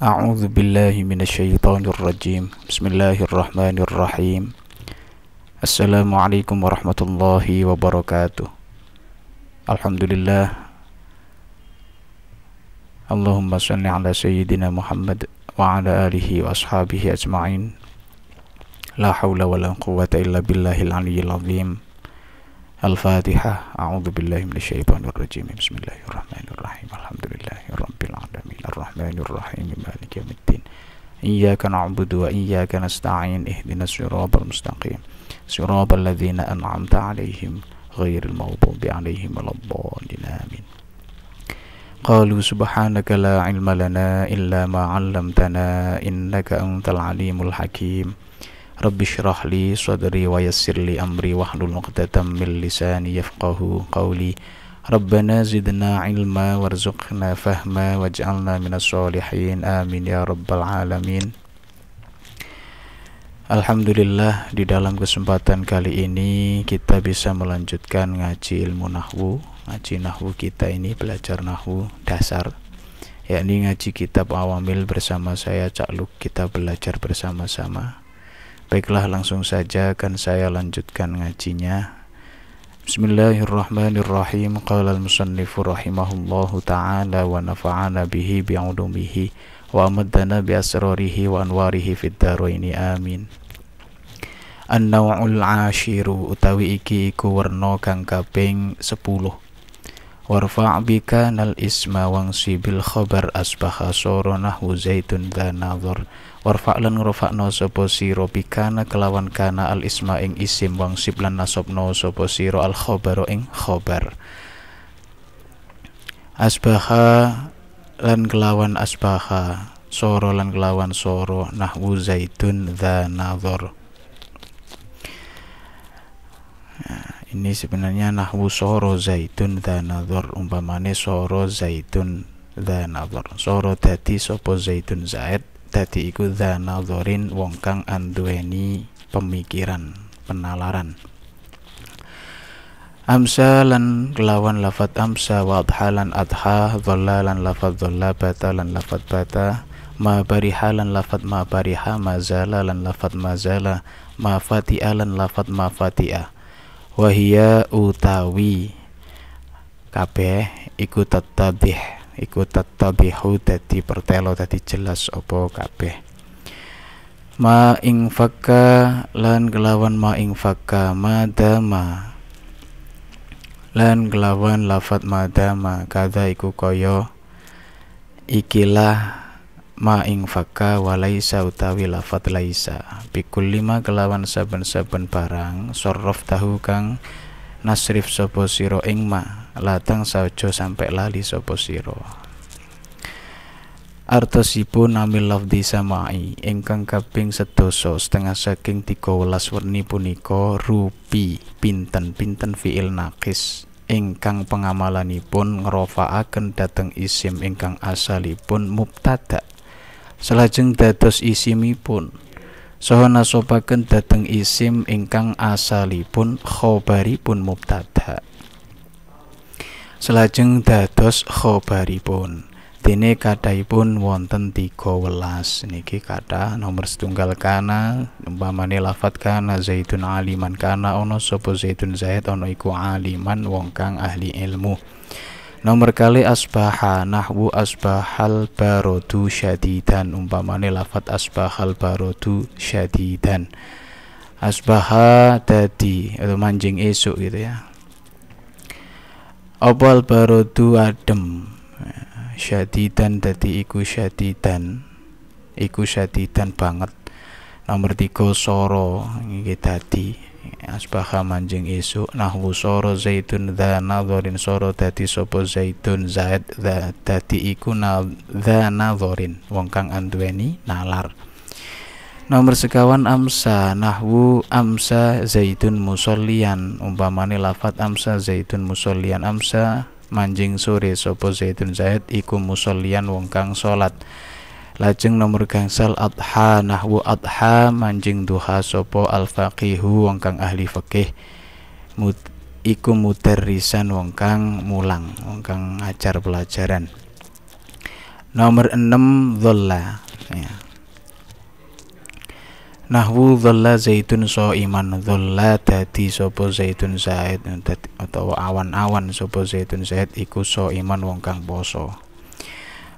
أعوذ بالله من الشيطان الرجيم بسم الله الرحمن الرحيم السلام عليكم ورحمة الله وبركاته الحمد لله اللهم صل على سيدنا محمد وعلى آله وأصحابه أجمعين لا حول ولا قوة إلا بالله العلي العظيم Al-Fatihah. A'udzu billahi minasyaitonir rajim. Bismillahirrahmanirrahim. Alhamdulillahirabbil alamin. Arrahmanir rahim. Maliki yaumiddin. Iyyaka na'budu wa iyyaka nasta'in. Ihdinas siratal mustaqim. Siratal ladzina an'amta غير ghairil maghdubi 'alaihim waladdallin. Amin. قالوا سبحانك لا علم لنا إلا ما علمتنا إنك أنت العليم الحكيم Rabbi syrah li sadri wa yassir li amri wahlul 'uqdatam min lisani yafqahu qawli. Rabbana zidna ilma warzuqna fahma waj'alna minas solihin. Amin ya rabbal alamin. Alhamdulillah di dalam kesempatan kali ini kita bisa melanjutkan ngaji ilmu nahwu, ngaji nahwu kita ini belajar nahwu dasar yakni ngaji kitab awamil bersama saya Cak Luk kita belajar bersama-sama Baiklah langsung saja akan saya lanjutkan ngajinya. Bismillahirrahmanirrahim. Qala al-musannifu rahimahullahu taala wa nafa'ana bihi bi'udumihi wa amaddana bi asrarihi wa anwarihi fid amin. An-naw'ul 'ashiru utawi iki iku werna kang kaping 10 warfa' bika nal isma wang sibil khobar asbaha soro nahwu zaitun dha nadhar warfa' lan ngrofa'no sapa sira bikana kelawan kana al isma ing isim wangsib lan nasabno sapa sira al khabaro ing khobar asbaha lan kelawan asbaha soro lan kelawan soro nahwu zaitun dha nadhar Yeah ini sebenarnya nahwu soro zaitun dan nador umpamane soro zaitun dan nador soro tadi sopo zaitun zaid ikut dan nadorin wong kang andueni pemikiran penalaran amsa lan kelawan lafat amsa wa adha lan adha dhalla lan lafat dhalla bata lan lafat bata ma bariha lan lafat ma bariha zala lan lafat mazala ma fati'a lan lafat ma fati'a wahia utawi kabeh iku tatabih iku tatabihu dadi pertelo dadi jelas opo kabeh ma ing fakka lan kelawan ma ing fakka madama lan kelawan lafat madama kada iku koyo ikilah ma ing faka walaisa utawi lafat laisa pikul lima kelawan saben-saben barang sorof tahu kang nasrif sopo siro ing ma latang sajo sampai lali sopo siro artosipun amil lafdi samai ingkang kaping sedoso setengah saking tiga welas werni punika rupi pinten-pinten fiil nakis ingkang pengamalanipun ngrofaaken dateng isim ingkang asalipun mubtada' Selajeng dados isimipun. Saha nasobaken dhateng isim ingkang asalipun khobaripun mubtada. Selajeng dados khobaripun. Dene kathahipun wonten 13 niki kata nomor setunggal kana umpamane lafat kana zaitun aliman kana ono sapa zaitun zaid ono iku aliman wong kang ahli ilmu. Nomor kali asbaha nahwu asbahal barodu syadidan umpamane lafat asbahal barodu syadidan. Asbaha tadi atau mancing esok gitu ya. Opal barodu adem syadidan tadi iku syadidan iku syadidan banget nomor tiga soro Ini tadi asbaha manjing isu nahwu soro zaitun dha nadhorin soro tati sopo zaitun zaid dha dadi iku na, dha nadhorin wong kang anduweni nalar Nomor sekawan amsa nahwu amsa zaitun musolian umpamane lafat amsa zaitun musolian amsa manjing sore sopo zaitun zaid iku musolian wong kang salat lajeng nomor gangsal adha nahwu adha manjing duha sopo al faqihu wong kang ahli fikih Mut, iku mudarrisan wong kang mulang wong kang ngajar pelajaran nomor enam dhalla ya. nahwu dhalla zaitun so iman dhalla dadi sopo zaitun zaid atau awan-awan sopo zaitun zaid iku so iman wong kang poso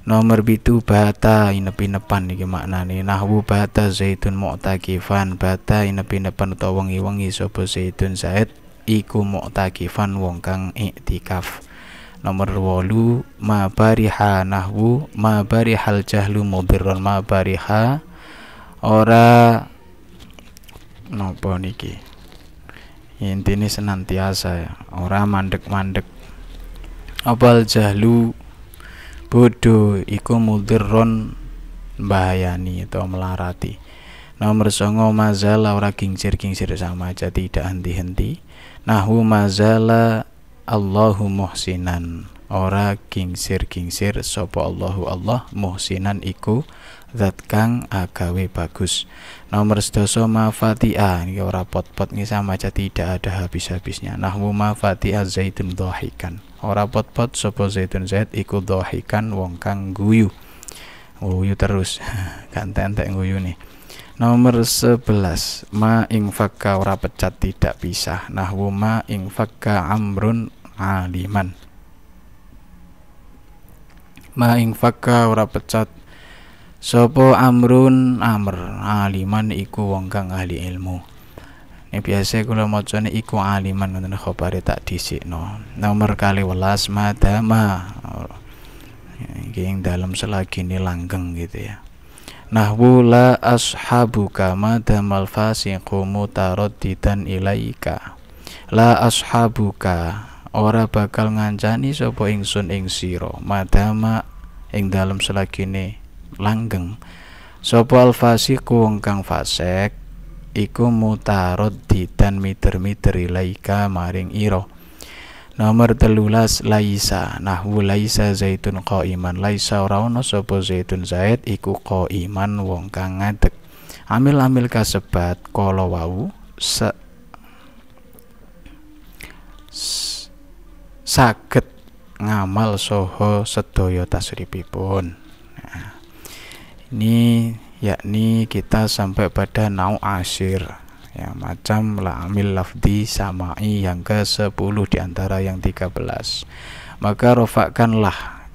nomor bitu bata inepi inepan iki maknane nahwu bata zaitun mu'takifan bata inepi nepan utawa wengi-wengi sapa zaitun zaid iku mu'takifan wong kang iktikaf nomor wolu mabariha nahwu mabarihal jahlu mudirron bariha ora nopo niki intine senantiasa ya ora mandek-mandek Apal jahlu bodho iku mudhirron bahayani atau melarati nomor songo mazala ora gingsir-gingsir sama aja tidak henti-henti nahu mazala Allahu muhsinan ora gingsir-gingsir sopo Allahu Allah muhsinan iku zat kang agawe bagus nomor sedoso mafatia ini ora pot-pot ini sama aja tidak ada habis-habisnya nahwu mafatia zaitun dohikan ora pot-pot sapa Zaidun Zaid iku dohikan wong kang guyu guyu terus ganteng-ganteng guyu nih Nomor sebelas, Ma ing fakka ora pecat tidak pisah Nahwu ma ing fakka amrun aliman Ma ing fakka ora pecat Sopo amrun amr aliman iku wong kang ahli ilmu yang biasa kula macane iku aliman ngoten khabare tak no. Nomor kali welas madama. yang dalam selagi ini langgeng gitu ya. Nah, la ashabuka madamal fasiqu mutaraddidan ilaika. La ashabuka ora bakal ngancani sapa ingsun ing sira madama ing selagi ini langgeng sapa alfasi wong kang fasik iku mutarod didan mider-mider ilaika maring iro Nomor telulas laisa nahwu laisa zaitun iman laisa ora ono zaitun zaid iku iman wong kang ngadeg amil-amil kasebat kolo wau se saged ngamal soho sedoyo tasripipun nah, ini yakni kita sampai pada nau asir ya macam amil lafdi sama'i yang ke-10 di antara yang 13 maka rofakkanlah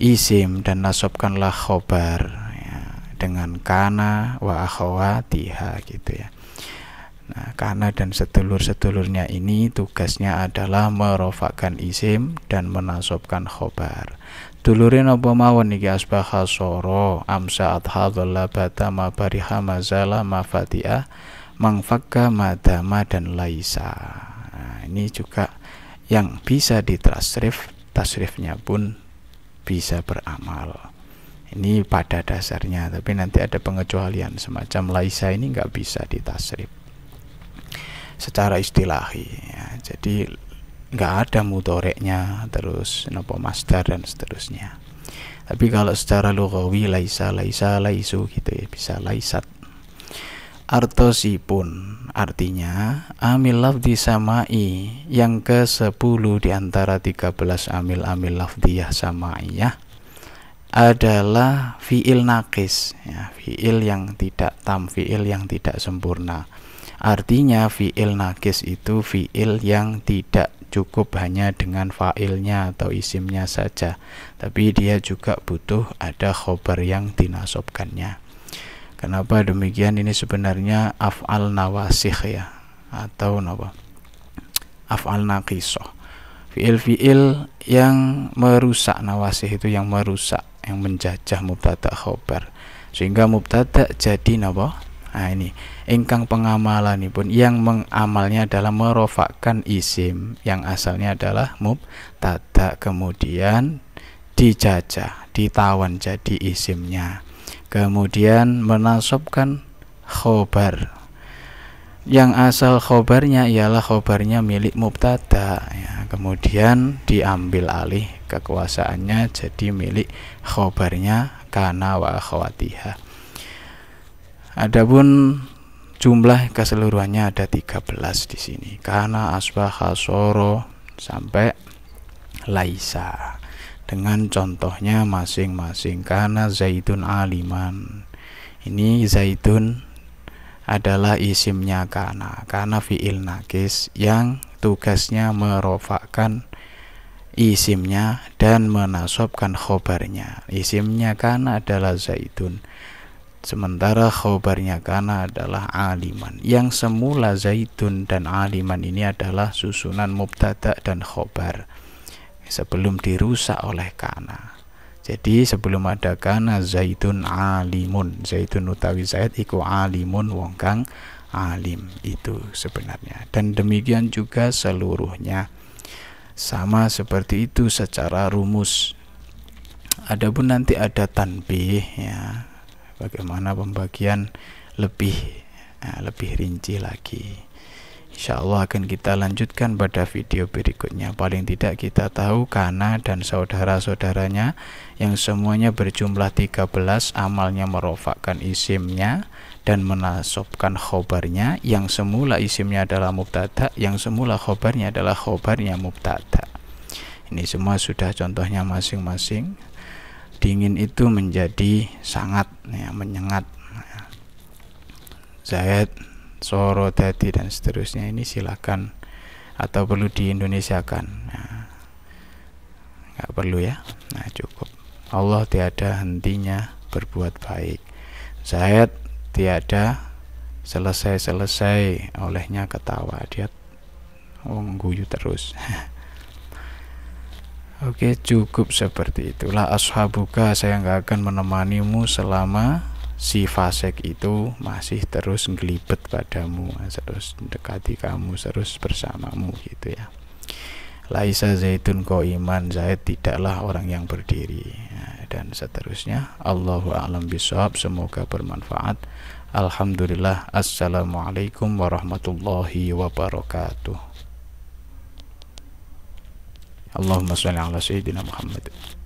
isim dan nasobkanlah khobar ya, dengan kana wa akhawatiha gitu ya Nah, kana dan sedulur-sedulurnya ini tugasnya adalah merofakkan isim dan menasobkan khobar. Dulure napa mawon iki asbaha soro amsa adhadalla bata ma bariha mazala ma fatia mangfakka madama dan laisa. Nah, ini juga yang bisa ditasrif, tasrifnya pun bisa beramal. Ini pada dasarnya, tapi nanti ada pengecualian semacam laisa ini nggak bisa ditasrif secara istilahi. Ya. Jadi nggak ada mutoreknya terus nopo master dan seterusnya tapi kalau secara lugawi laisa laisa laisu gitu ya bisa laisat artosipun artinya amil lafdi samai yang ke 10 di antara 13 amil amil lafdiyah samaiyah adalah fiil nakis ya, fiil yang tidak tam fiil yang tidak sempurna artinya fiil nakis itu fiil yang tidak cukup hanya dengan failnya atau isimnya saja tapi dia juga butuh ada khobar yang dinasobkannya kenapa demikian ini sebenarnya af'al nawasih ya atau apa af'al nakisoh fiil-fiil yang merusak nawasih itu yang merusak yang menjajah mubtada khobar sehingga mubtada jadi napa Nah ini engkang pengamalan ini pun yang mengamalnya adalah merofakkan isim yang asalnya adalah mubtada kemudian dijajah, ditawan jadi isimnya. Kemudian menasobkan khobar yang asal khobarnya ialah khobarnya milik mubtada ya, kemudian diambil alih kekuasaannya jadi milik khobarnya kana wa khawatihah Adapun jumlah keseluruhannya ada 13 di sini karena asbaha soro sampai laisa dengan contohnya masing-masing karena zaitun aliman ini zaitun adalah isimnya karena karena fiil nakis yang tugasnya merofakkan isimnya dan menasobkan khobarnya isimnya karena adalah zaitun Sementara khobarnya kana adalah aliman. Yang semula zaitun dan aliman ini adalah susunan mubtada dan khobar. Sebelum dirusak oleh kana. Jadi sebelum ada kana zaitun alimun. Zaitun utawi zaid iku alimun wong kang alim itu sebenarnya. Dan demikian juga seluruhnya. Sama seperti itu secara rumus. Adapun nanti ada tanbih ya, bagaimana pembagian lebih nah, lebih rinci lagi Insya Allah akan kita lanjutkan pada video berikutnya Paling tidak kita tahu karena dan saudara-saudaranya Yang semuanya berjumlah 13 Amalnya merofakkan isimnya Dan menasobkan khobarnya Yang semula isimnya adalah mubtada Yang semula khobarnya adalah khobarnya mubtada Ini semua sudah contohnya masing-masing dingin itu menjadi sangat ya, menyengat Zahid, Soro Dadi dan seterusnya ini silakan atau perlu di Indonesia kan ya. nah, perlu ya nah cukup Allah tiada hentinya berbuat baik Zahid tiada selesai-selesai olehnya ketawa dia oh, mengguyu terus Oke cukup seperti itulah ashabuka saya nggak akan menemanimu selama si fasek itu masih terus ngelibet padamu terus mendekati kamu terus bersamamu gitu ya Laisa zaitun ko iman zait tidaklah orang yang berdiri ya, dan seterusnya Allahu a'lam bisawab semoga bermanfaat Alhamdulillah Assalamualaikum warahmatullahi wabarakatuh اللهم صل على سيدنا محمد